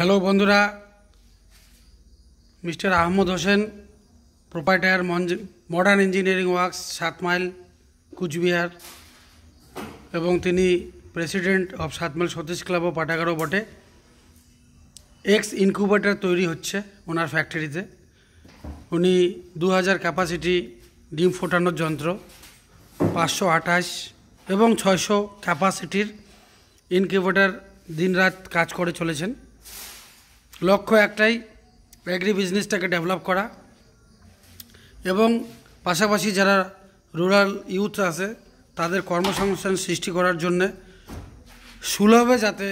hello বন্ধুরা mister Ahmad Hossain proprietor modern engineering works সাত mile Cooch Behar এবং তিনি প্রেসিডেন্ট অফ সাত মাইল সতীশ ক্লাব ও পাটাগারও বটে এক্স ইনকিউবেটার তৈরি হচ্ছে ওনার ফ্যাক্টরিতে উনি দু হাজার ক্যাপাসিটি ডিম ফোটানোর যন্ত্র পাঁচশো আঠাশ এবং ছয়শো ক্যাপাসিটির ইনকিউবেটার দিনরাত কাজ করে চলেছেন লক্ষ্য একটাই অ্যাগ্রি বিজনেসটাকে ডেভেলপ করা এবং পাশাপাশি যারা রুরাল ইউথ আছে তাদের কর্মসংস্থান সৃষ্টি করার জন্যে সুলভে যাতে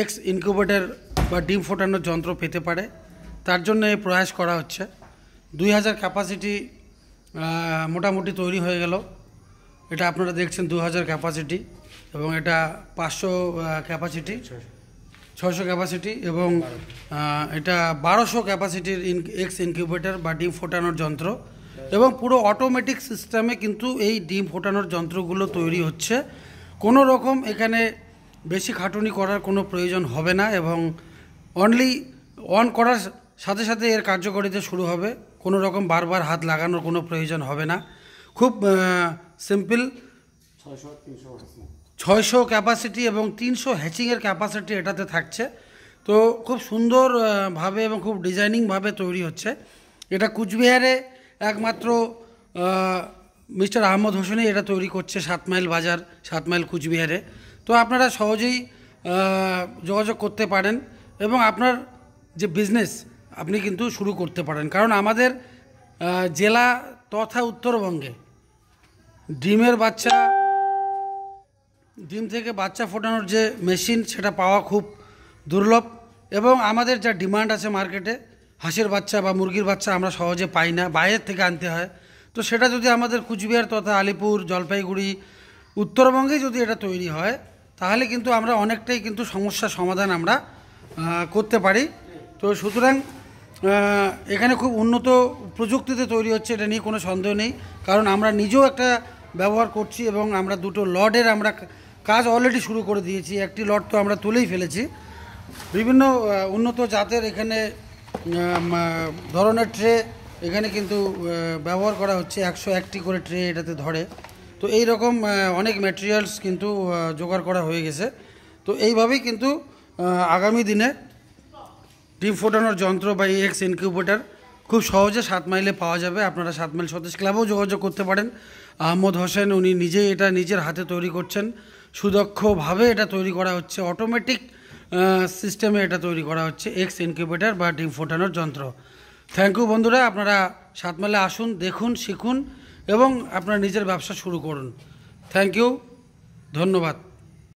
এক্স ইনকিউবেটার বা ডিম ফোটানোর যন্ত্র পেতে পারে তার জন্য এই প্রয়াস করা হচ্ছে দুই হাজার ক্যাপাসিটি মোটামুটি তৈরি হয়ে গেল এটা আপনারা দেখছেন দু হাজার ক্যাপাসিটি এবং এটা পাঁচশো ক্যাপাসিটি ছয়শো ক্যাপাসিটি এবং এটা বারোশো ক্যাপাসিটির ইন এক্স ইনকিউবেটার বা ডিম ফোটানোর যন্ত্র এবং পুরো অটোমেটিক সিস্টেমে কিন্তু এই ডিম ফোটানোর যন্ত্রগুলো তৈরি হচ্ছে কোনো রকম এখানে বেশি খাটুনি করার কোনো প্রয়োজন হবে না এবং অনলি অন করার সাথে সাথে এর কার্যকারিতা শুরু হবে কোনো রকম বারবার হাত লাগানোর কোনো প্রয়োজন হবে না খুব সিম্পল ছয়শো তিনশো ছয়শো ক্যাপাসিটি এবং তিনশো হ্যাচিংয়ের ক্যাপাসিটি এটাতে থাকছে তো খুব সুন্দরভাবে এবং খুব ডিজাইনিংভাবে তৈরি হচ্ছে এটা কুচবিহারে একমাত্র মিস্টার আহমদ হোসেনই এটা তৈরি করছে সাত মাইল বাজার সাত মাইল কুচবিহারে তো আপনারা সহজেই যোগাযোগ করতে পারেন এবং আপনার যে বিজনেস আপনি কিন্তু শুরু করতে পারেন কারণ আমাদের জেলা তথা উত্তরবঙ্গে ডিমের বাচ্চা ডিম থেকে বাচ্চা ফোটানোর যে মেশিন সেটা পাওয়া খুব দুর্লভ এবং আমাদের যা ডিমান্ড আছে মার্কেটে হাঁসের বাচ্চা বা মুরগির বাচ্চা আমরা সহজে পাই না বাইরের থেকে আনতে হয় তো সেটা যদি আমাদের কুচবিহার তথা আলিপুর জলপাইগুড়ি উত্তরবঙ্গে যদি এটা তৈরি হয় তাহলে কিন্তু আমরা অনেকটাই কিন্তু সমস্যা সমাধান আমরা করতে পারি তো সুতরাং এখানে খুব উন্নত প্রযুক্তিতে তৈরি হচ্ছে এটা নিয়ে কোনো সন্দেহ নেই কারণ আমরা নিজেও একটা ব্যবহার করছি এবং আমরা দুটো লডের আমরা কাজ অলরেডি শুরু করে দিয়েছি একটি লট তো আমরা তুলেই ফেলেছি বিভিন্ন উন্নত জাতের এখানে ধরনের ট্রে এখানে কিন্তু ব্যবহার করা হচ্ছে একশো একটি করে ট্রে এটাতে ধরে তো এই রকম অনেক ম্যাটেরিয়ালস কিন্তু জোগাড় করা হয়ে গেছে তো এইভাবেই কিন্তু আগামী দিনে ডিম ফোটানোর যন্ত্র বা এক্স e ইনকিউবেটার খুব সহজে সাত মাইলে পাওয়া যাবে আপনারা সাত মাইল সতীশ ক্লাবেও যোগাযোগ করতে পারেন আহমদ হোসেন উনি নিজেই এটা নিজের হাতে তৈরি করছেন সুদক্ষভাবে এটা তৈরি করা হচ্ছে অটোমেটিক সিস্টেমে এটা তৈরি করা হচ্ছে এক্স ইনকিউবেটার বা ডিম ফোটানোর যন্ত্র থ্যাংক ইউ বন্ধুরা আপনারা সাতমালে আসুন দেখুন শিখুন এবং আপনার নিজের ব্যবসা শুরু করুন থ্যাংক ইউ ধন্যবাদ